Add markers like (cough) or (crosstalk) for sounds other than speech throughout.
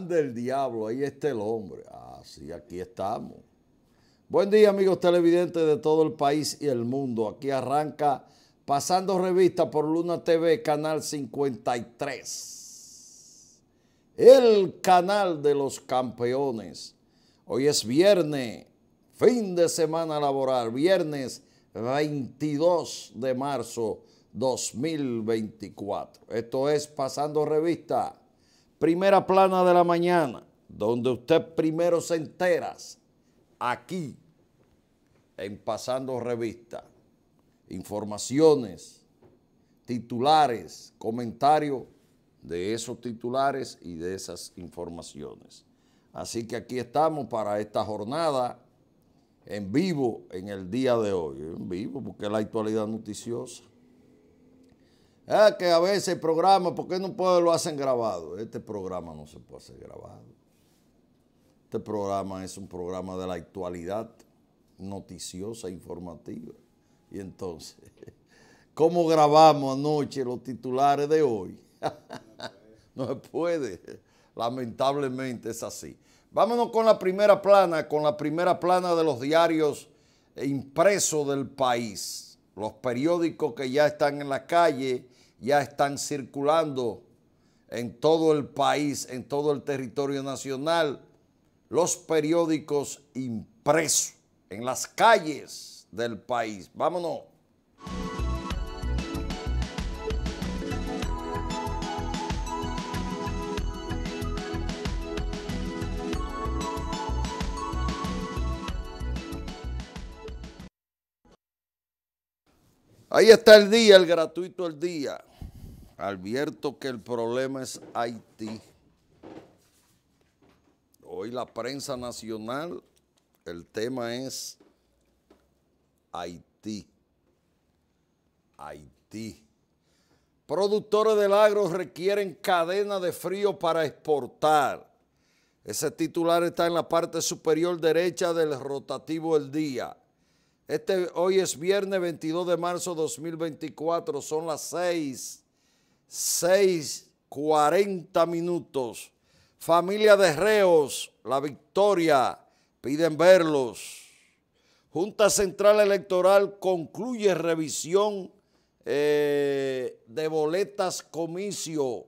del diablo, ahí está el hombre. Así, aquí estamos. Buen día, amigos televidentes de todo el país y el mundo. Aquí arranca Pasando Revista por Luna TV, canal 53. El canal de los campeones. Hoy es viernes, fin de semana laboral, viernes 22 de marzo 2024. Esto es Pasando Revista primera plana de la mañana, donde usted primero se enteras, aquí, en Pasando Revista, informaciones, titulares, comentarios de esos titulares y de esas informaciones. Así que aquí estamos para esta jornada en vivo en el día de hoy, en vivo, porque es la actualidad noticiosa. Ah, que a veces el programa, ¿por qué no puede, lo hacen grabado? Este programa no se puede hacer grabado. Este programa es un programa de la actualidad noticiosa, informativa. Y entonces, (laughs) ¿cómo grabamos anoche los titulares de hoy? (laughs) no se puede. Lamentablemente es así. Vámonos con la primera plana, con la primera plana de los diarios impresos del país. Los periódicos que ya están en la calle ya están circulando en todo el país, en todo el territorio nacional, los periódicos impresos en las calles del país. Vámonos. Ahí está el día, el gratuito el día. Advierto que el problema es Haití. Hoy la prensa nacional, el tema es Haití. Haití. Productores del agro requieren cadena de frío para exportar. Ese titular está en la parte superior derecha del rotativo El Día. Este, hoy es viernes 22 de marzo 2024, son las 6, 6, minutos. Familia de Reos, La Victoria, piden verlos. Junta Central Electoral concluye revisión eh, de boletas comicio.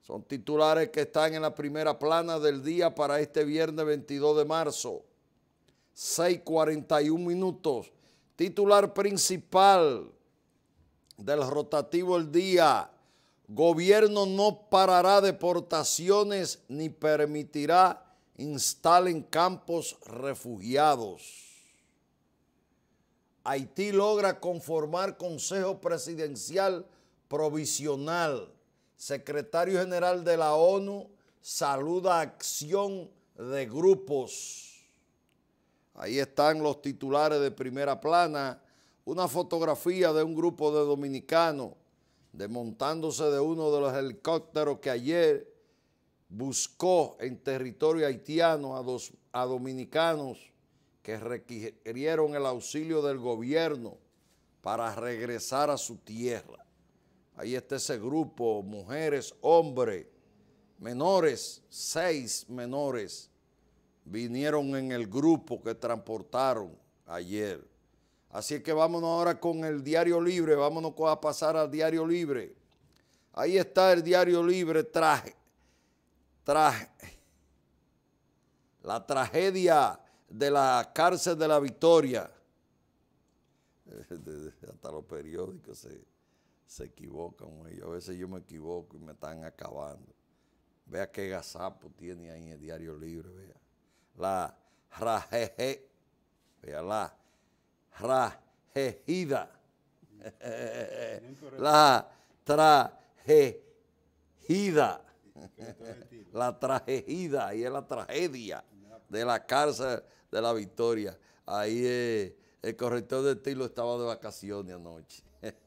Son titulares que están en la primera plana del día para este viernes 22 de marzo. 6:41 minutos. Titular principal del rotativo El Día. Gobierno no parará deportaciones ni permitirá instalen campos refugiados. Haití logra conformar Consejo Presidencial Provisional. Secretario General de la ONU saluda acción de grupos. Ahí están los titulares de primera plana, una fotografía de un grupo de dominicanos desmontándose de uno de los helicópteros que ayer buscó en territorio haitiano a, dos, a dominicanos que requirieron el auxilio del gobierno para regresar a su tierra. Ahí está ese grupo, mujeres, hombres, menores, seis menores, vinieron en el grupo que transportaron ayer. Así que vámonos ahora con el diario libre, vámonos a pasar al diario libre. Ahí está el diario libre, traje, traje. La tragedia de la cárcel de la victoria. (laughs) Hasta los periódicos se, se equivocan, ellos. A veces yo me equivoco y me están acabando. Vea qué gazapo tiene ahí el diario libre, vea la rajeje, la rajejida, la trajejida, la trajejida, y es la tragedia de la cárcel de la victoria. Ahí eh, el corrector de estilo estaba de vacaciones anoche. (laughs)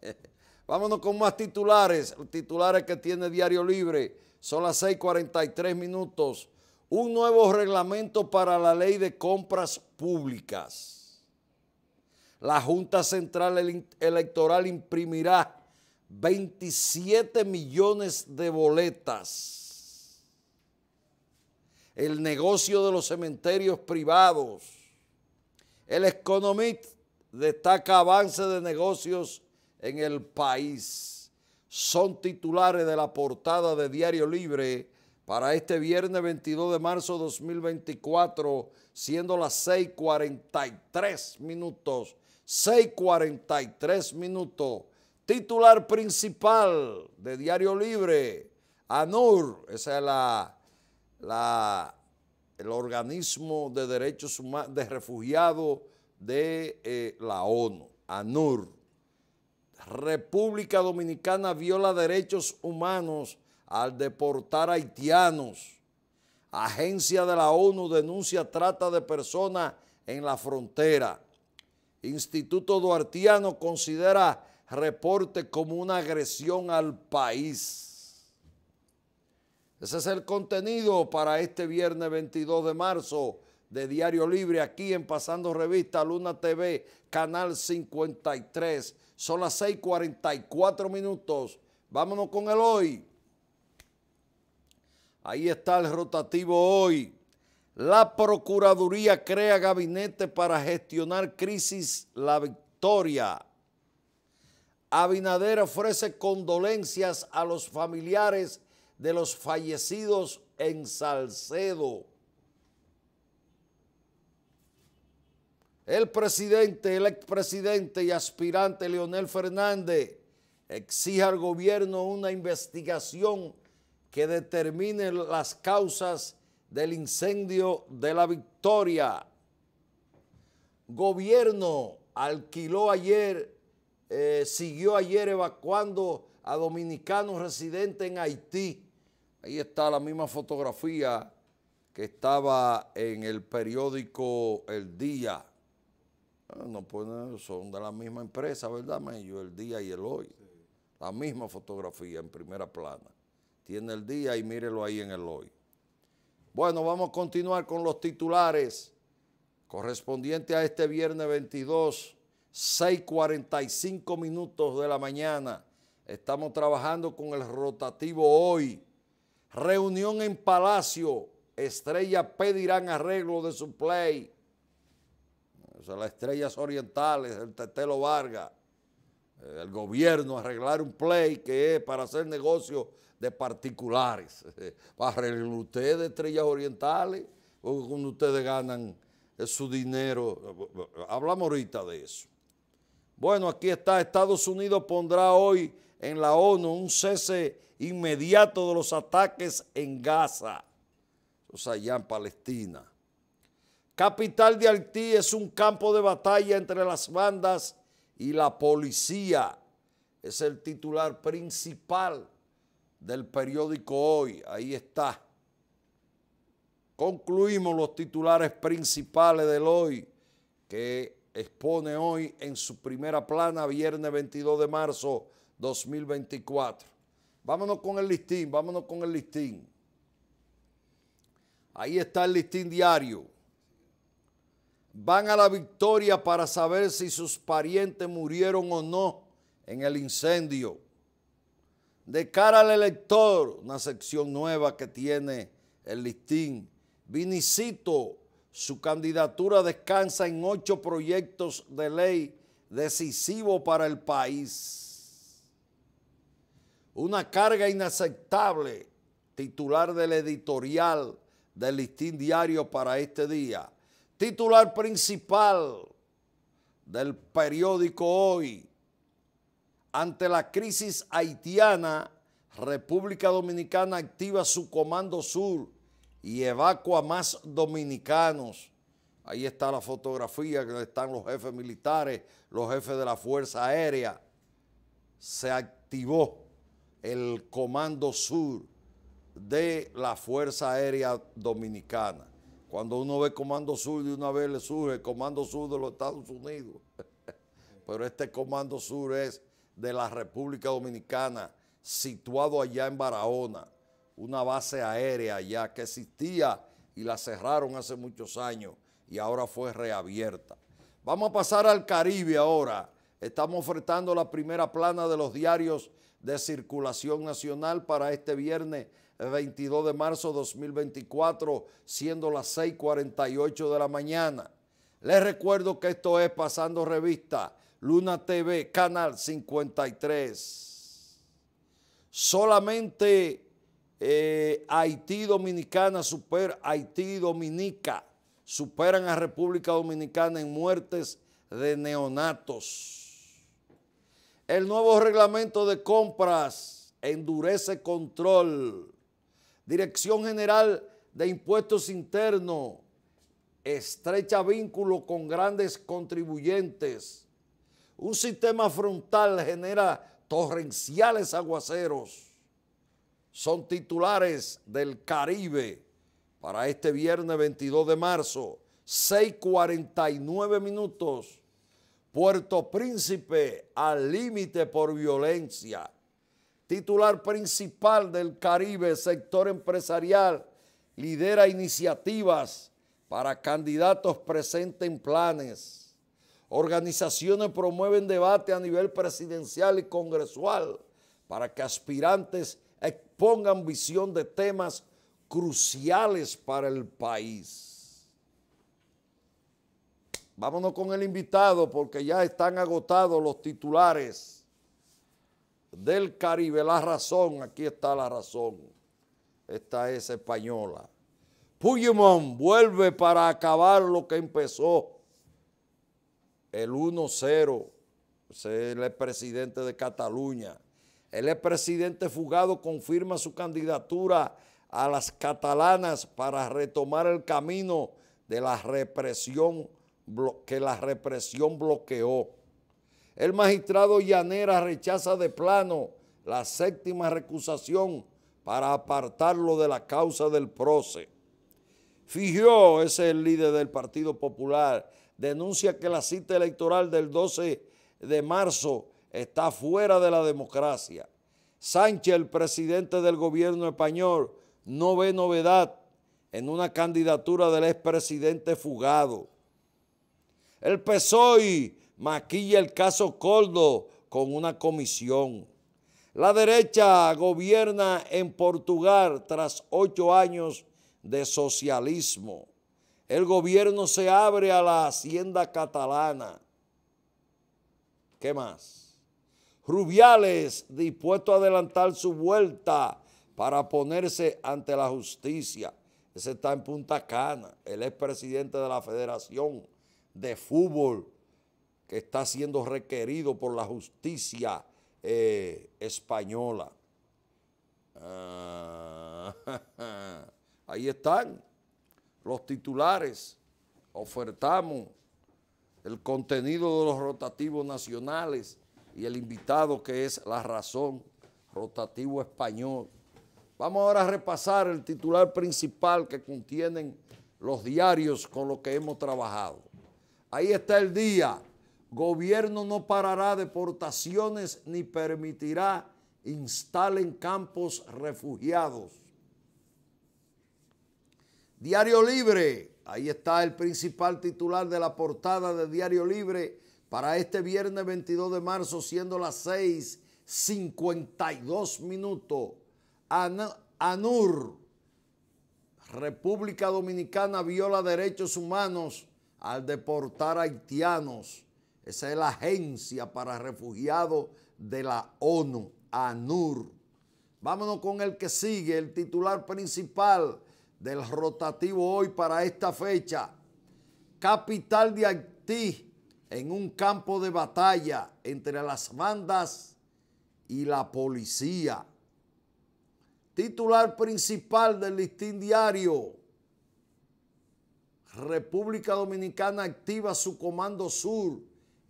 Vámonos con más titulares, titulares que tiene Diario Libre. Son las 6.43 minutos un nuevo reglamento para la ley de compras públicas. La Junta Central Electoral imprimirá 27 millones de boletas. El negocio de los cementerios privados. El Economist destaca avance de negocios en el país. Son titulares de la portada de Diario Libre para este viernes 22 de marzo 2024, siendo las 6.43 minutos. 6.43 minutos. Titular principal de Diario Libre, ANUR, ese es la, el organismo de derechos humanos, de refugiados de eh, la ONU, ANUR. República Dominicana viola derechos humanos al deportar haitianos. Agencia de la ONU denuncia trata de personas en la frontera. Instituto Duartiano considera reporte como una agresión al país. Ese es el contenido para este viernes 22 de marzo de Diario Libre aquí en Pasando Revista Luna TV, canal 53. Son las 6:44 minutos. Vámonos con el hoy. Ahí está el rotativo hoy. La Procuraduría crea gabinete para gestionar crisis La Victoria. Abinader ofrece condolencias a los familiares de los fallecidos en Salcedo. El presidente, el expresidente y aspirante Leonel Fernández exige al gobierno una investigación que determine las causas del incendio de la victoria. Gobierno alquiló ayer, eh, siguió ayer evacuando a dominicanos residentes en Haití. Ahí está la misma fotografía que estaba en el periódico El Día. Ah, no son de la misma empresa, ¿verdad, mayo, El Día y el Hoy. La misma fotografía en primera plana. Tiene el día y mírelo ahí en el hoy. Bueno, vamos a continuar con los titulares correspondientes a este viernes 22, 6.45 minutos de la mañana. Estamos trabajando con el rotativo hoy. Reunión en Palacio. estrella pedirán arreglo de su play. O sea, las estrellas orientales, el Tetelo Vargas. Eh, el gobierno arreglar un play que es para hacer negocios de particulares. (laughs) para ustedes estrellas orientales, porque cuando ustedes ganan eh, su dinero, hablamos ahorita de eso. Bueno, aquí está, Estados Unidos pondrá hoy en la ONU un cese inmediato de los ataques en Gaza, o sea, ya en Palestina. Capital de Haití es un campo de batalla entre las bandas y la policía. Es el titular principal del periódico Hoy. Ahí está. Concluimos los titulares principales del Hoy que expone hoy en su primera plana, viernes 22 de marzo 2024. Vámonos con el listín, vámonos con el listín. Ahí está el listín diario van a la victoria para saber si sus parientes murieron o no en el incendio. De cara al elector, una sección nueva que tiene el listín. Vinicito, su candidatura descansa en ocho proyectos de ley decisivo para el país. Una carga inaceptable, titular del editorial del listín diario para este día titular principal del periódico Hoy, ante la crisis haitiana, República Dominicana activa su comando sur y evacua más dominicanos. Ahí está la fotografía que están los jefes militares, los jefes de la Fuerza Aérea. Se activó el comando sur de la Fuerza Aérea Dominicana. Cuando uno ve Comando Sur de una vez le surge Comando Sur de los Estados Unidos. (laughs) Pero este Comando Sur es de la República Dominicana, situado allá en Barahona, una base aérea allá que existía y la cerraron hace muchos años y ahora fue reabierta. Vamos a pasar al Caribe ahora. Estamos ofertando la primera plana de los diarios de circulación nacional para este viernes 22 de marzo 2024, siendo las 6.48 de la mañana. Les recuerdo que esto es Pasando Revista, Luna TV, Canal 53. Solamente eh, Haití Dominicana, super Haití Dominica, superan a República Dominicana en muertes de neonatos. El nuevo reglamento de compras endurece control. Dirección General de Impuestos Internos, estrecha vínculo con grandes contribuyentes. Un sistema frontal genera torrenciales aguaceros. Son titulares del Caribe para este viernes 22 de marzo, 6.49 minutos. Puerto Príncipe al límite por violencia titular principal del Caribe, sector empresarial, lidera iniciativas para candidatos presenten planes. Organizaciones promueven debate a nivel presidencial y congresual para que aspirantes expongan visión de temas cruciales para el país. Vámonos con el invitado porque ya están agotados los titulares del Caribe, la razón, aquí está la razón, esta es española. Puigdemont vuelve para acabar lo que empezó el 1-0, el es presidente de Cataluña. El presidente Fugado confirma su candidatura a las catalanas para retomar el camino de la represión que la represión bloqueó. El magistrado Llanera rechaza de plano la séptima recusación para apartarlo de la causa del proce. Figió, ese es el líder del Partido Popular, denuncia que la cita electoral del 12 de marzo está fuera de la democracia. Sánchez, el presidente del gobierno español, no ve novedad en una candidatura del expresidente fugado. El PSOE maquilla el caso Coldo con una comisión. La derecha gobierna en Portugal tras ocho años de socialismo. El gobierno se abre a la hacienda catalana. ¿Qué más? Rubiales dispuesto a adelantar su vuelta para ponerse ante la justicia. Ese está en Punta Cana, el expresidente de la Federación de Fútbol que está siendo requerido por la justicia eh, española. Ah, (laughs) ahí están los titulares. Ofertamos el contenido de los rotativos nacionales y el invitado que es La Razón, rotativo español. Vamos ahora a repasar el titular principal que contienen los diarios con los que hemos trabajado. Ahí está el día. Gobierno no parará deportaciones ni permitirá instalen campos refugiados. Diario Libre, ahí está el principal titular de la portada de Diario Libre para este viernes 22 de marzo, siendo las 6:52 minutos. ANUR, República Dominicana viola derechos humanos al deportar haitianos. Esa es la agencia para refugiados de la ONU, ANUR. Vámonos con el que sigue, el titular principal del rotativo hoy para esta fecha. Capital de Haití en un campo de batalla entre las bandas y la policía. Titular principal del listín diario. República Dominicana activa su comando sur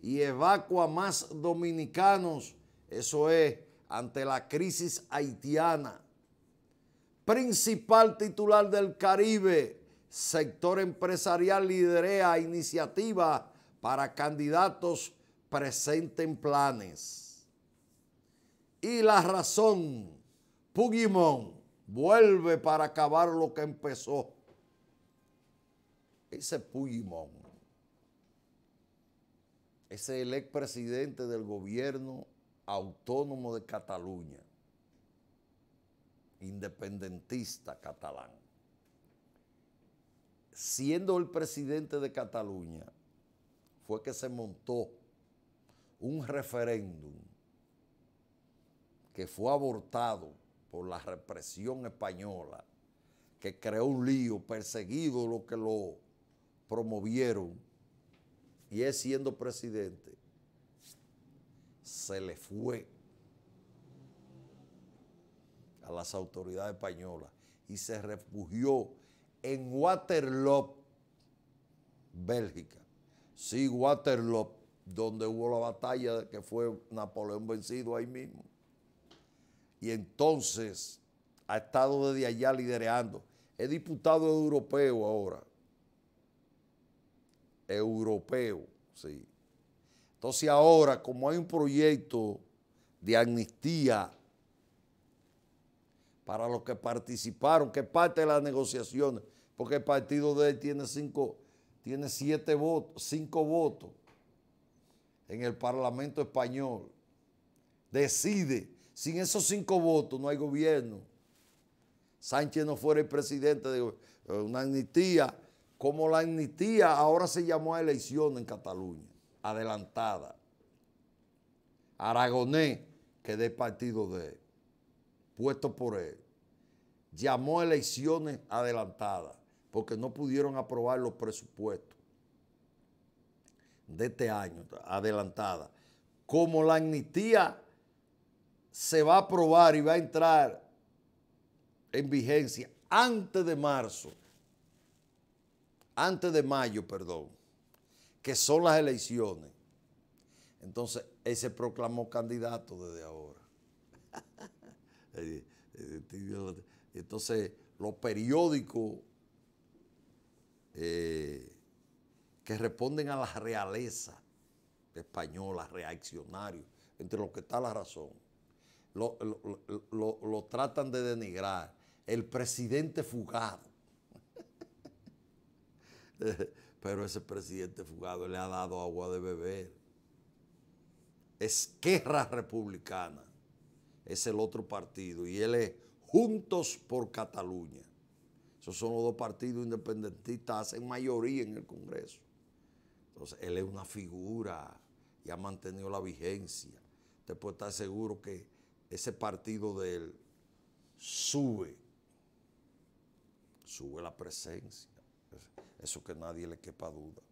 y evacua más dominicanos, eso es, ante la crisis haitiana. Principal titular del Caribe, sector empresarial lidera iniciativa para candidatos presenten planes. Y la razón, Pugimón vuelve para acabar lo que empezó. Ese Pugimón es el expresidente del gobierno autónomo de Cataluña, independentista catalán. Siendo el presidente de Cataluña, fue que se montó un referéndum que fue abortado por la represión española, que creó un lío, perseguido lo que lo promovieron y él siendo presidente, se le fue a las autoridades españolas y se refugió en Waterloo, Bélgica. Sí, Waterloo, donde hubo la batalla que fue Napoleón vencido ahí mismo. Y entonces ha estado desde allá liderando. Es diputado europeo ahora europeo. Sí. Entonces ahora, como hay un proyecto de amnistía para los que participaron, que parte de las negociaciones, porque el partido de él tiene cinco, tiene siete votos, cinco votos en el Parlamento español. Decide, sin esos cinco votos no hay gobierno. Sánchez no fuera el presidente de eh, una amnistía como la amnistía ahora se llamó a elección en Cataluña, adelantada. Aragonés, que es partido de él, puesto por él, llamó a elecciones adelantadas porque no pudieron aprobar los presupuestos de este año, adelantada. Como la amnistía se va a aprobar y va a entrar en vigencia antes de marzo, antes de mayo, perdón, que son las elecciones. Entonces, él se proclamó candidato desde ahora. (laughs) Eh, entonces, los periódicos eh, que responden a la realeza española, reaccionarios, entre los que está la razón, lo tratan de denigrar. El presidente fugado (laughs) Pero ese presidente fugado le ha dado agua de beber. Esquerra Republicana es el otro partido y él es Juntos por Cataluña. Esos son los dos partidos independentistas, hacen mayoría en el Congreso. Entonces, él es una figura y ha mantenido la vigencia. Usted puede estar seguro que ese partido de él sube, sube la presencia. Pues, eso que nadie le quepa duda.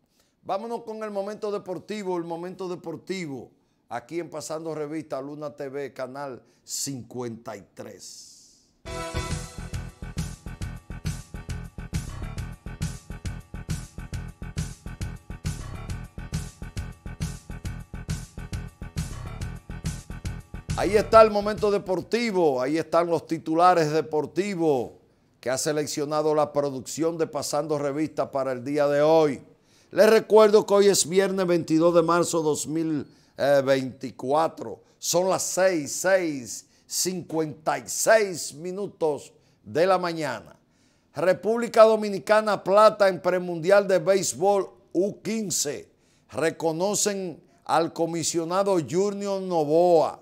Vámonos con el momento deportivo, el momento deportivo. Aquí en Pasando Revista, Luna TV, canal 53. Ahí está el momento deportivo, ahí están los titulares deportivos que ha seleccionado la producción de Pasando Revista para el día de hoy. Les recuerdo que hoy es viernes 22 de marzo 2024. Eh, Son las 6.56 minutos de la mañana. República Dominicana plata en premundial de béisbol U15. Reconocen al comisionado Junior Novoa.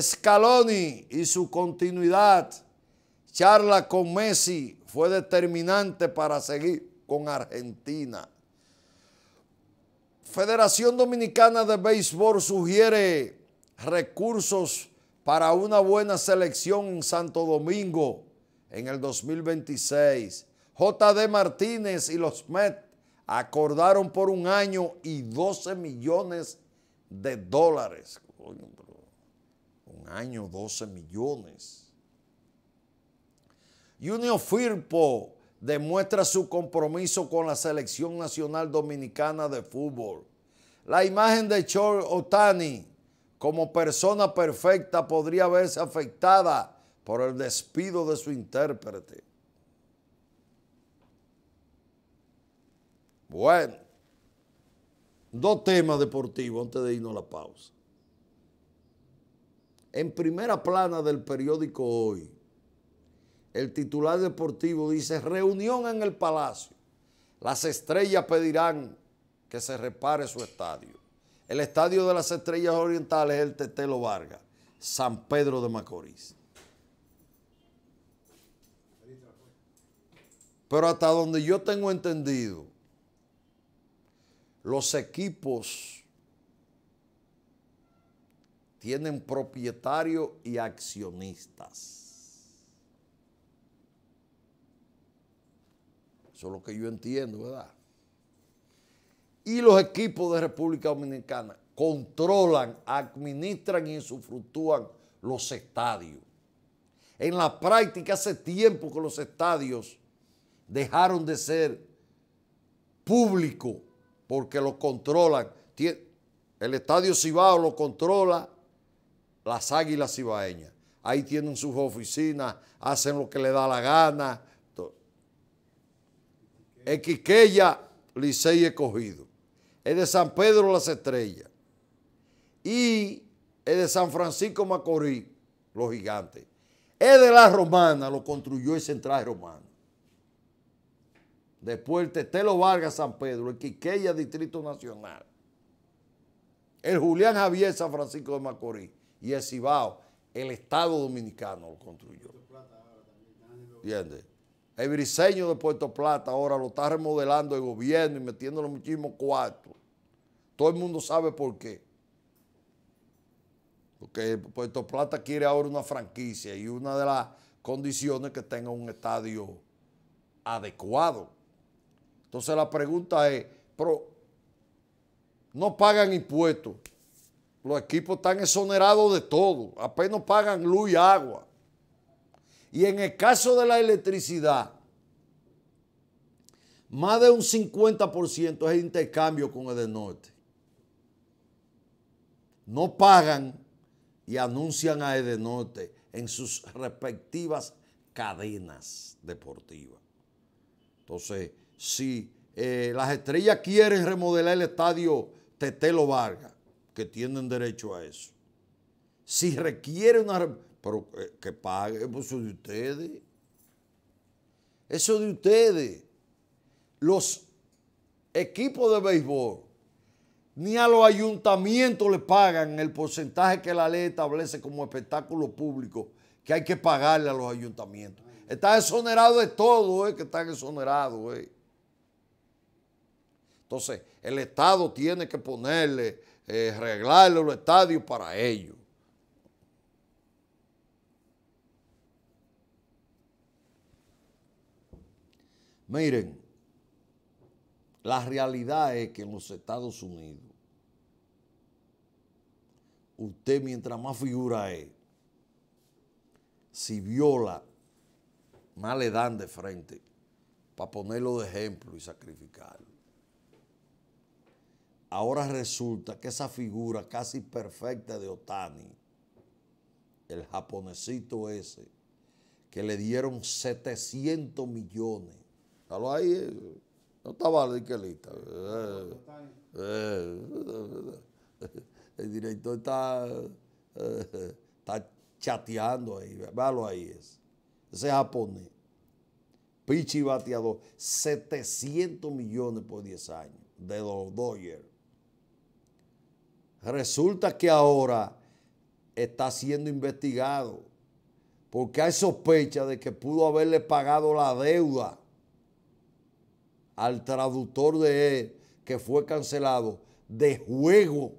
Scaloni y su continuidad charla con Messi fue determinante para seguir con Argentina. Federación Dominicana de Béisbol sugiere recursos para una buena selección en Santo Domingo en el 2026. JD Martínez y los Mets acordaron por un año y 12 millones de dólares. Un año, 12 millones. Junior Firpo demuestra su compromiso con la Selección Nacional Dominicana de Fútbol. La imagen de Chor Otani como persona perfecta podría verse afectada por el despido de su intérprete. Bueno, dos temas deportivos antes de irnos a la pausa. En primera plana del periódico Hoy, el titular deportivo dice, reunión en el Palacio. Las estrellas pedirán que se repare su estadio. El estadio de las estrellas orientales es el Tetelo Vargas, San Pedro de Macorís. Pero hasta donde yo tengo entendido, los equipos tienen propietarios y accionistas. Eso es lo que yo entiendo, ¿verdad? Y los equipos de República Dominicana controlan, administran y usufructúan los estadios. En la práctica hace tiempo que los estadios dejaron de ser públicos porque los controlan. El estadio Cibao lo controla las águilas cibaeñas. Ahí tienen sus oficinas, hacen lo que le da la gana, el Quiqueya, Licey Escogido. El de San Pedro Las Estrellas. Y el de San Francisco Macorís, Los Gigantes. El de la Romana lo construyó el Central Romano. Después el Tetelo Vargas San Pedro, el Quiqueya Distrito Nacional. El Julián Javier San Francisco de Macorís y el Cibao, el Estado Dominicano lo construyó. ¿Entiendes? El briseño de Puerto Plata ahora lo está remodelando el gobierno y metiéndole muchísimos cuartos. Todo el mundo sabe por qué. Porque Puerto Plata quiere ahora una franquicia y una de las condiciones que tenga un estadio adecuado. Entonces la pregunta es, pero no pagan impuestos. Los equipos están exonerados de todo, apenas pagan luz y agua. Y en el caso de la electricidad, más de un 50% es intercambio con el norte. No pagan y anuncian a Edenorte en sus respectivas cadenas deportivas. Entonces, si eh, las estrellas quieren remodelar el estadio Tetelo Vargas, que tienen derecho a eso, si requieren una pero eh, que, pague pues, eso de ustedes. Eso de ustedes. Los equipos de béisbol ni a los ayuntamientos le pagan el porcentaje que la ley establece como espectáculo público que hay que pagarle a los ayuntamientos. Está exonerado de todo, eh, que están exonerado, eh. Entonces, el Estado tiene que ponerle, arreglarle los estadios para ellos. Miren, la realidad es que en los Estados Unidos, usted mientras más figura es, si viola, más le dan de frente para ponerlo de ejemplo y sacrificarlo. Ahora resulta que esa figura casi perfecta de Otani, el japonesito ese, que le dieron 700 millones ahí. No estaba de qué lista. el director está, eh, está chateando ahí. Véalo ahí. es. ese japonés. Pichi bateador. 700 millones por 10 años de los Resulta que ahora está siendo investigado porque hay sospecha de que pudo haberle pagado la deuda al traductor de él, e, que fue cancelado de juego,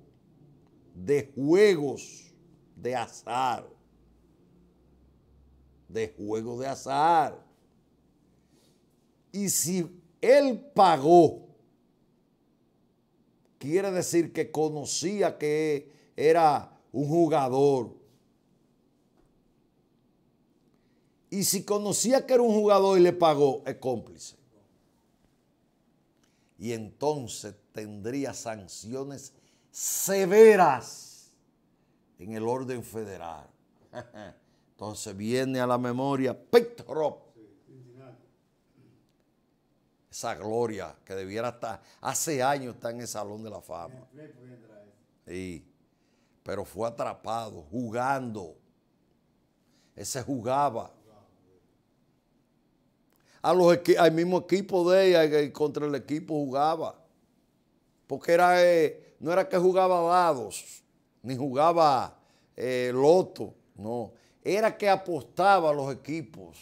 de juegos de azar, de juego de azar. Y si él pagó, quiere decir que conocía que era un jugador. Y si conocía que era un jugador y le pagó, es cómplice y entonces tendría sanciones severas en el orden federal. (laughs) Entonces viene a la memoria Petro. Esa gloria que debiera estar, hace años está en el Salón de la Fama. Sí, pero fue atrapado jugando. Ese jugaba al mismo equipo de ella y eh, eh, contra el equipo jugaba. Porque era, eh, no era que jugaba dados, ni jugaba loto, no. Era que apostaba a los equipos.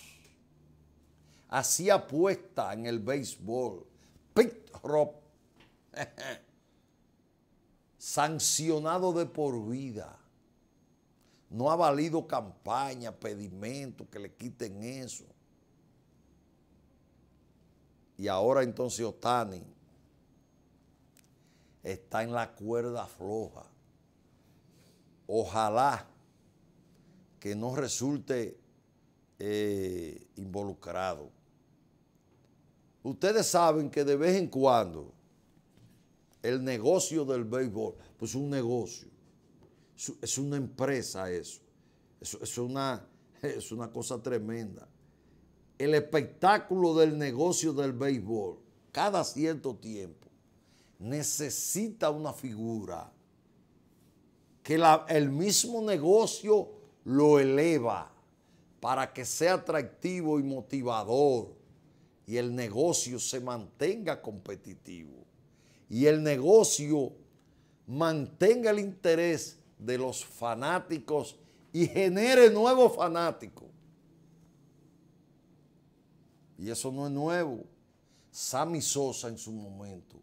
Hacía apuesta en el béisbol. Pit (laughs) Sancionado de por vida. No ha valido campaña, pedimento, que le quiten eso y ahora entonces Otani está en la cuerda floja. Ojalá que no resulte eh, involucrado. Ustedes saben que de vez en cuando el negocio del béisbol, pues es un negocio, es una empresa eso, es, una, (laughs) es una cosa tremenda el espectáculo del negocio del béisbol, cada cierto tiempo, necesita una figura que el mismo negocio lo eleva para que sea atractivo y motivador y el negocio se mantenga competitivo y el negocio mantenga el interés de los fanáticos y genere nuevos fanáticos. Y eso no es nuevo. Sammy Sosa en su momento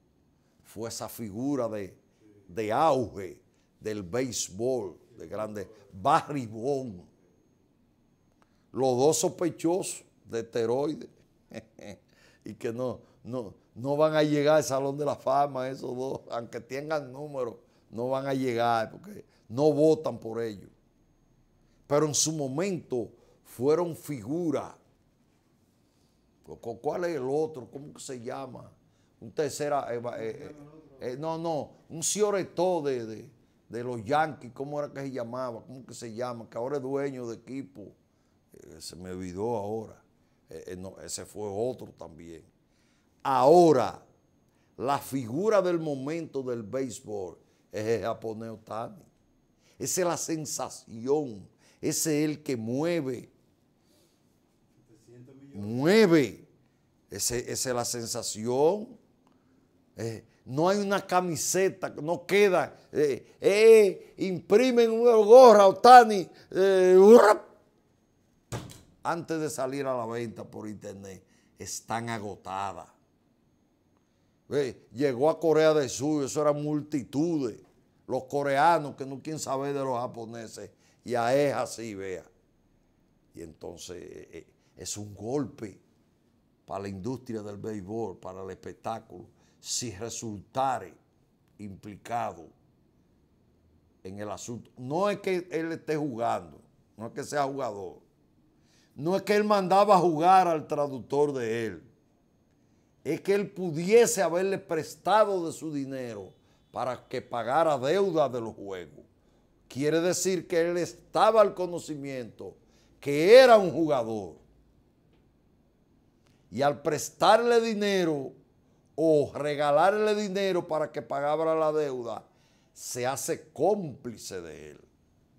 fue esa figura de, auge del béisbol de grande Barry Bond. Los dos sospechosos de esteroides. (laughs) y que no, no, no van a llegar al Salón de la Fama esos dos. Aunque tengan números, no van a llegar porque no votan por ellos. Pero en su momento fueron figuras ¿Cuál es el otro? ¿Cómo que se llama? Un tercera. Eh, eh, eh, no, no, un todo de, de, los Yankees. ¿Cómo era que se llamaba? ¿Cómo que se llama? Que ahora es dueño de equipo. se me olvidó ahora. ese fue otro también. Ahora, la figura del momento del béisbol es el japonés Otani. Esa es la sensación. Ese es el que mueve mueve. Esa es la sensación. Eh, no hay una camiseta, no queda. Eh, eh, imprimen una gorra, Otani, antes de salir a la venta por internet. Están agotadas. llegó a Corea del Sur, eso eran multitudes. Los coreanos que no quieren saber de los japoneses. Y es así, vea. Y entonces es un golpe para la industria del béisbol, para el espectáculo, si resultare implicado en el asunto. No es que él esté jugando, no es que sea jugador, no es que él mandaba a jugar al traductor de él, es que él pudiese haberle prestado de su dinero para que pagara deuda de los juegos. Quiere decir que él estaba al conocimiento que era un jugador y al prestarle dinero o regalarle dinero para que pagara la deuda, se hace cómplice de él.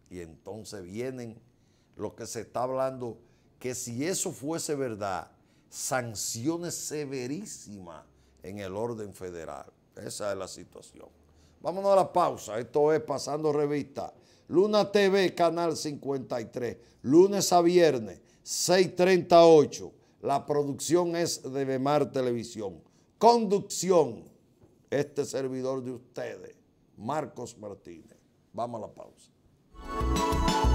Y entonces vienen lo que se está hablando, que si eso fuese verdad, sanciones severísimas en el orden federal. Esa es la situación. Vámonos a la pausa. Esto es Pasando Revista. Luna TV, Canal 53. Lunes a viernes, 638. La producción es de Bemar Televisión. Conducción, este servidor de ustedes, Marcos Martínez. Vamos a la pausa.